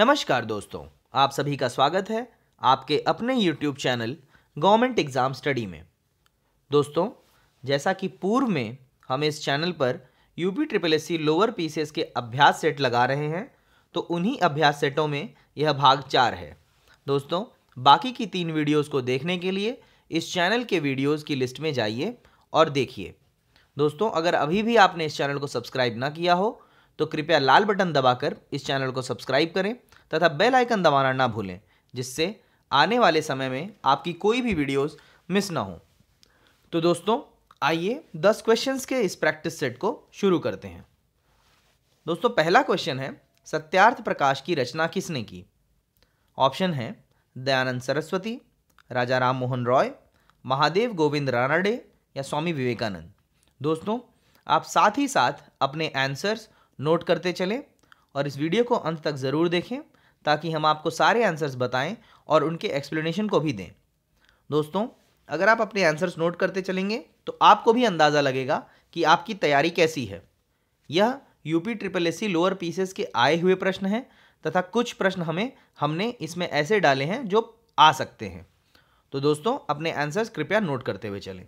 नमस्कार दोस्तों आप सभी का स्वागत है आपके अपने YouTube channel government exam study में दोस्तों जैसा कि पूर्व में हम इस चैनल पर U P triple S C lower PCS के अभ्यास सेट लगा रहे हैं तो उन्हीं अभ्यास सेटों में यह भाग चार है दोस्तों बाकी की तीन वीडियोस को देखने के लिए इस चैनल के वीडियोस की लिस्ट में जाइए और देखिए दोस्तों अगर अभी भी आपने इस चैनल को सब्सक्राइब ना किया हो तो कृपया लाल बटन दबाकर इस चैनल को सब्सक्राइब करें तथा बेल आइकन दबाना ना भूलें जिससे आने वाले समय में आपकी कोई भी वीडियोस मिस ना हो तो दोस्तों आइए दस क्वेश्चंस के इस प्रैक्टिस सेट को शुरू करते हैं दोस्तों पहला क्वेश्चन है सत्यार्थ प्रकाश की रचना किसने की ऑप्शन है दयानंद सरस्वती राजा राम मोहन रॉय महादेव गोविंद रानाडे या स्वामी विवेकानंद दोस्तों आप साथ ही साथ अपने आंसर्स नोट करते चलें और इस वीडियो को अंत तक ज़रूर देखें ताकि हम आपको सारे आंसर्स बताएं और उनके एक्सप्लेनेशन को भी दें दोस्तों अगर आप अपने आंसर्स नोट करते चलेंगे तो आपको भी अंदाज़ा लगेगा कि आपकी तैयारी कैसी है यह UP triple S lower PCS के आए हुए प्रश्न हैं तथा कुछ प्रश्न हमें हमने इसमें ऐसे डाले हैं जो आ सकते हैं तो दोस्तों अपने आंसर्स कृपया नोट करते हुए चलें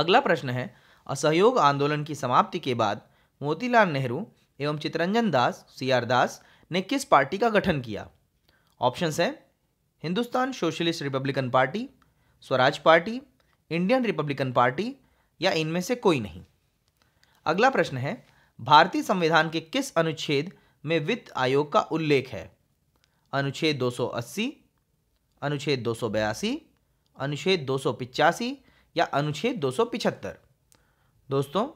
अगला प्रश्न है असहयोग आंदोलन की समाप्ति के बाद मोतीलाल नेहरू एवं चितरंजन दास सी आर दास ने किस पार्टी का गठन किया ऑप्शंस हैं Hindustan socialist republican party Swaraj party Indian republican party या इनमें से कोई नहीं अगला प्रश्न है भारतीय संविधान के किस अनुच्छेद में वित्त आयोग का उल्लेख है अनुच्छेद 280, अनुच्छेद दो अनुच्छेद दो या अनुच्छेद दो दोस्तों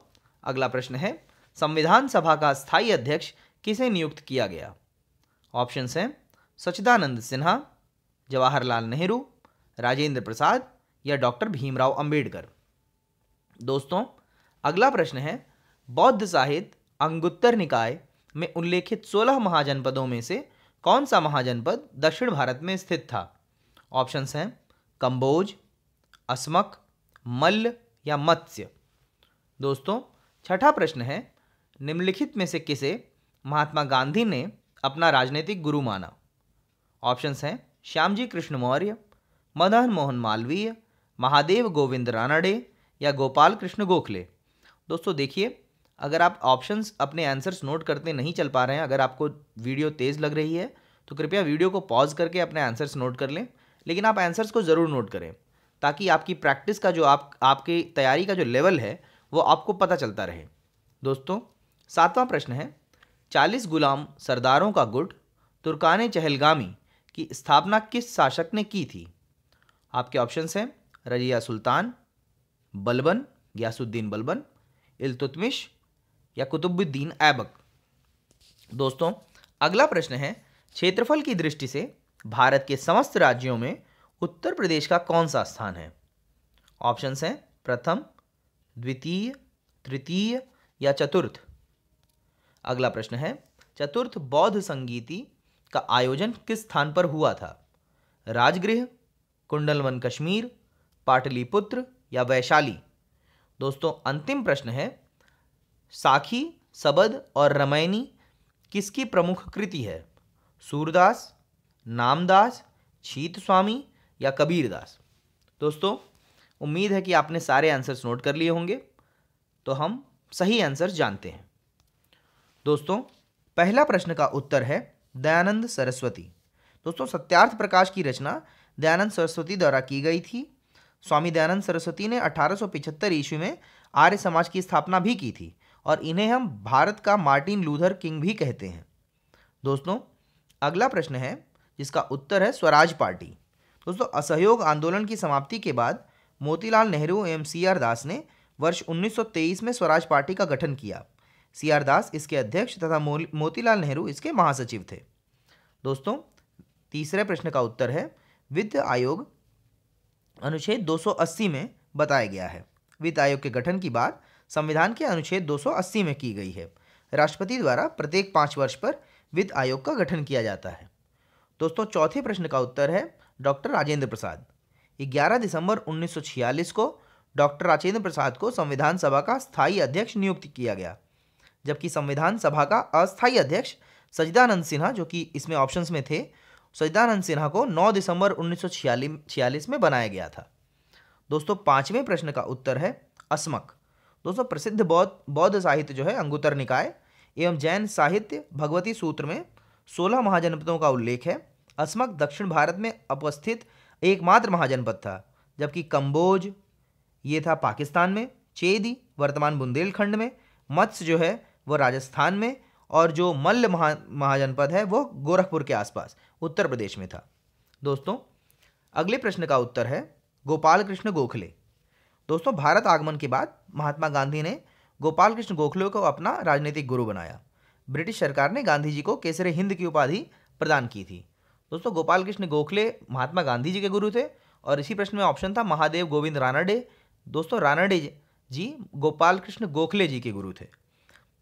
अगला प्रश्न है संविधान सभा का स्थायी अध्यक्ष किसे नियुक्त किया गया ऑप्शन हैं सचिदानंद सिन्हा जवाहरलाल नेहरू राजेंद्र प्रसाद या डॉक्टर भीमराव अंबेडकर दोस्तों अगला प्रश्न है बौद्ध साहित्य अंगुत्तर निकाय में उल्लेखित 16 महाजनपदों में से कौन सा महाजनपद दक्षिण भारत में स्थित था ऑप्शंस हैं कंबोज अस्मक मल्ल या मत्स्य दोस्तों छठा प्रश्न है निम्नलिखित में से किसे महात्मा गांधी ने अपना राजनीतिक गुरु माना ऑप्शंस हैं श्यामजी कृष्ण मौर्य मदन मोहन मालवीय महादेव गोविंद रानाडे या गोपाल कृष्ण गोखले दोस्तों देखिए अगर आप ऑप्शंस अपने आंसर्स नोट करते नहीं चल पा रहे हैं अगर आपको वीडियो तेज़ लग रही है तो कृपया वीडियो को पॉज करके अपने आंसर्स नोट कर लें लेकिन आप आंसर्स को ज़रूर नोट करें ताकि आपकी प्रैक्टिस का जो आप आपकी तैयारी का जो लेवल है वो आपको पता चलता रहे दोस्तों सातवां प्रश्न है चालीस गुलाम सरदारों का गुट तुर्कान चहलगामी की स्थापना किस शासक ने की थी आपके ऑप्शंस हैं रजिया सुल्तान बलबन यासुद्दीन बलबन इल्तुतमिश या कुतुबुद्दीन ऐबक दोस्तों अगला प्रश्न है क्षेत्रफल की दृष्टि से भारत के समस्त राज्यों में उत्तर प्रदेश का कौन सा स्थान है ऑप्शंस हैं प्रथम द्वितीय तृतीय या चतुर्थ अगला प्रश्न है चतुर्थ बौद्ध संगीति का आयोजन किस स्थान पर हुआ था राजगृह कुंडलवन कश्मीर पाटलिपुत्र या वैशाली दोस्तों अंतिम प्रश्न है साखी सबद और रमायणी किसकी प्रमुख कृति है सूरदास नामदास छीत स्वामी या कबीरदास दोस्तों उम्मीद है कि आपने सारे आंसर्स नोट कर लिए होंगे तो हम सही आंसर्स जानते हैं दोस्तों पहला प्रश्न का उत्तर है दयानंद सरस्वती दोस्तों सत्यार्थ प्रकाश की रचना दयानंद सरस्वती द्वारा की गई थी स्वामी दयानंद सरस्वती ने 1875 ईस्वी में आर्य समाज की स्थापना भी की थी और इन्हें हम भारत का मार्टिन लूथर किंग भी कहते हैं दोस्तों अगला प्रश्न है जिसका उत्तर है स्वराज पार्टी दोस्तों असहयोग आंदोलन की समाप्ति के बाद मोतीलाल नेहरू एवं सी आर दास ने वर्ष 1923 में स्वराज पार्टी का गठन किया सी आर दास इसके अध्यक्ष तथा मोतीलाल नेहरू इसके महासचिव थे दोस्तों तीसरे प्रश्न का उत्तर है वित्त आयोग अनुच्छेद 280 में बताया गया है वित्त आयोग के गठन की बात संविधान के अनुच्छेद 280 में की गई है राष्ट्रपति द्वारा प्रत्येक पाँच वर्ष पर वित्त आयोग का गठन किया जाता है दोस्तों चौथे प्रश्न का उत्तर है डॉक्टर राजेंद्र प्रसाद 11 दिसंबर 1946 को डॉक्टर राजेंद्र प्रसाद को संविधान सभा का स्थायी अध्यक्ष नियुक्त किया गया जबकि संविधान सभा का अस्थायी अध्यक्ष सजिदानंद सिन्हा जो कि इसमें ऑप्शंस में थे सजिदानंद सिन्हा को 9 दिसंबर उन्नीस में बनाया गया था दोस्तों पांचवें प्रश्न का उत्तर है अस्मक दोस्तों प्रसिद्ध बौद्ध बौद्ध साहित्य जो है अंगुतर निकाय एवं जैन साहित्य भगवती सूत्र में सोलह महाजनपदों का उल्लेख है अस्मक दक्षिण भारत में अपस्थित एकमात्र महाजनपद था जबकि कम्बोज ये था पाकिस्तान में चेदी वर्तमान बुंदेलखंड में मत्स्य जो है वो राजस्थान में और जो मल्ल महा महाजनपद है वो गोरखपुर के आसपास उत्तर प्रदेश में था दोस्तों अगले प्रश्न का उत्तर है गोपाल कृष्ण गोखले दोस्तों भारत आगमन के बाद महात्मा गांधी ने गोपाल कृष्ण गोखले को अपना राजनीतिक गुरु बनाया ब्रिटिश सरकार ने गांधी जी को केसरे हिंद की उपाधि प्रदान की थी दोस्तों गोपाल कृष्ण गोखले महात्मा गांधी जी के गुरु थे और इसी प्रश्न में ऑप्शन था महादेव गोविंद रानाडे दोस्तों रानाडे जी गोपाल कृष्ण गोखले जी के गुरु थे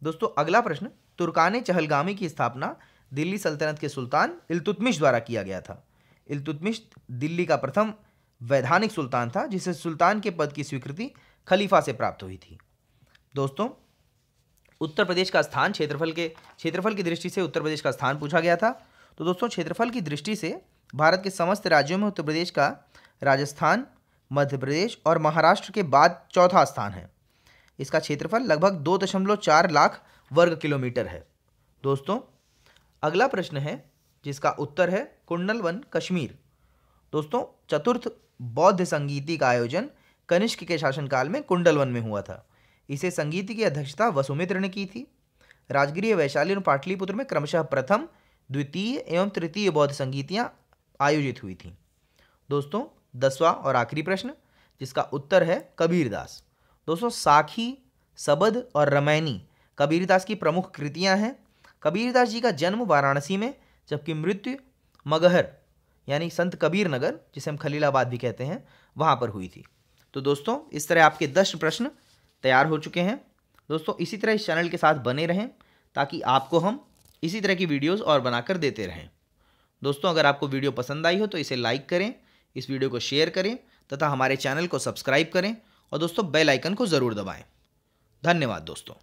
दोस्तों अगला प्रश्न तुर्कान चहलगामी की स्थापना दिल्ली सल्तनत के सुल्तान इल्तुतमिश द्वारा किया गया था इल्तुतमिश दिल्ली का प्रथम वैधानिक सुल्तान था जिसे सुल्तान के पद की स्वीकृति खलीफा से प्राप्त हुई थी दोस्तों उत्तर प्रदेश का स्थान क्षेत्रफल के क्षेत्रफल की दृष्टि से उत्तर प्रदेश का स्थान पूछा गया था तो दोस्तों क्षेत्रफल की दृष्टि से भारत के समस्त राज्यों में उत्तर प्रदेश का राजस्थान मध्य प्रदेश और महाराष्ट्र के बाद चौथा स्थान है इसका क्षेत्रफल लगभग दो दशमलव चार लाख वर्ग किलोमीटर है दोस्तों अगला प्रश्न है जिसका उत्तर है कुंडल वन कश्मीर दोस्तों चतुर्थ बौद्ध संगीति का आयोजन कनिष्क के शासनकाल में कुंडल वन में हुआ था इसे संगीति की अध्यक्षता वसुमित्र ने की थी राजगीय वैशाली और पाटलिपुत्र में क्रमशः प्रथम द्वितीय एवं तृतीय बौद्ध संगीतियाँ आयोजित हुई थी दोस्तों दसवां और आखिरी प्रश्न जिसका उत्तर है कबीरदास दोस्तों साखी सबद और रमैनी कबीरदास की प्रमुख कृतियां हैं कबीरदास जी का जन्म वाराणसी में जबकि मृत्यु मगहर यानी संत कबीर नगर जिसे हम खलीलाबाद भी कहते हैं वहाँ पर हुई थी तो दोस्तों इस तरह आपके दस प्रश्न तैयार हो चुके हैं दोस्तों इसी तरह इस चैनल के साथ बने रहें ताकि आपको हम इसी तरह की वीडियोस और बनाकर देते रहें दोस्तों अगर आपको वीडियो पसंद आई हो तो इसे लाइक करें इस वीडियो को शेयर करें तथा हमारे चैनल को सब्सक्राइब करें और दोस्तों बेल आइकन को ज़रूर दबाएं धन्यवाद दोस्तों